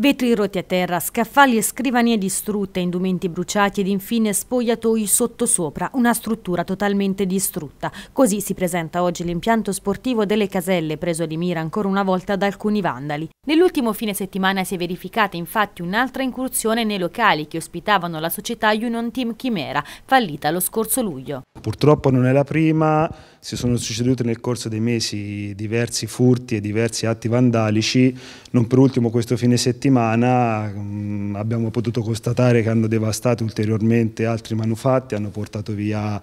Vetri rotti a terra, scaffali e scrivanie distrutte, indumenti bruciati ed infine spogliatoi sottosopra, una struttura totalmente distrutta. Così si presenta oggi l'impianto sportivo delle caselle, preso di mira ancora una volta da alcuni vandali. Nell'ultimo fine settimana si è verificata infatti un'altra incursione nei locali che ospitavano la società Union Team Chimera, fallita lo scorso luglio. Purtroppo non è la prima, si sono succeduti nel corso dei mesi diversi furti e diversi atti vandalici, non per ultimo questo fine settimana settimana mh, mm, abbiamo potuto constatare che hanno devastato ulteriormente altri manufatti, hanno portato via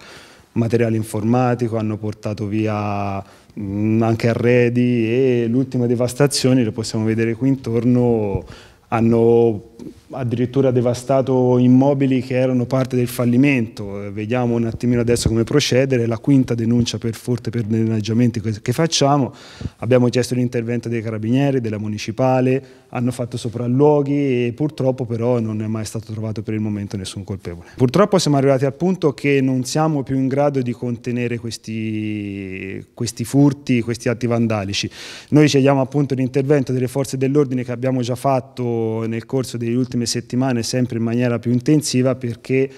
materiale informatico, hanno portato via mh, mm, anche arredi e l'ultima devastazione, lo possiamo vedere qui intorno, hanno addirittura devastato immobili che erano parte del fallimento. Eh, vediamo un attimino adesso come procedere, la quinta denuncia per forte pedoneggiamenti che facciamo. Abbiamo chiesto l'intervento dei carabinieri, della municipale, hanno fatto sopralluoghi e purtroppo però non è mai stato trovato per il momento nessun colpevole. Purtroppo siamo arrivati al punto che non siamo più in grado di contenere questi, questi furti, questi atti vandalici. Noi chiediamo appunto l'intervento delle forze dell'ordine che abbiamo già fatto nel corso degli ultimi ultime settimane sempre in maniera più intensiva perché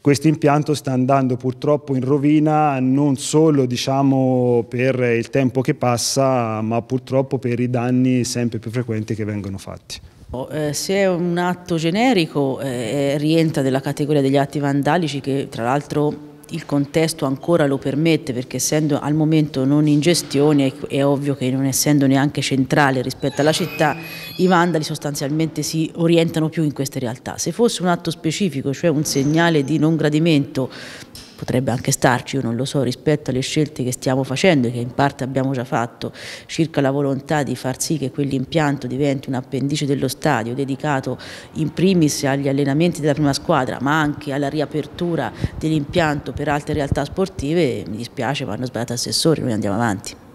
questo impianto sta andando purtroppo in rovina non solo diciamo, per il tempo che passa ma purtroppo per i danni sempre più frequenti che vengono fatti. Oh, eh, se è un atto generico eh, eh, rientra nella categoria degli atti vandalici che tra l'altro il contesto ancora lo permette perché essendo al momento non in gestione è ovvio che non essendo neanche centrale rispetto alla città i vandali sostanzialmente si orientano più in queste realtà. Se fosse un atto specifico, cioè un segnale di non gradimento potrebbe anche starci, io non lo so, rispetto alle scelte che stiamo facendo e che in parte abbiamo già fatto, circa la volontà di far sì che quell'impianto diventi un appendice dello stadio dedicato in primis agli allenamenti della prima squadra, ma anche alla riapertura dell'impianto per altre realtà sportive, mi dispiace vanno hanno sbagliato assessori, noi andiamo avanti.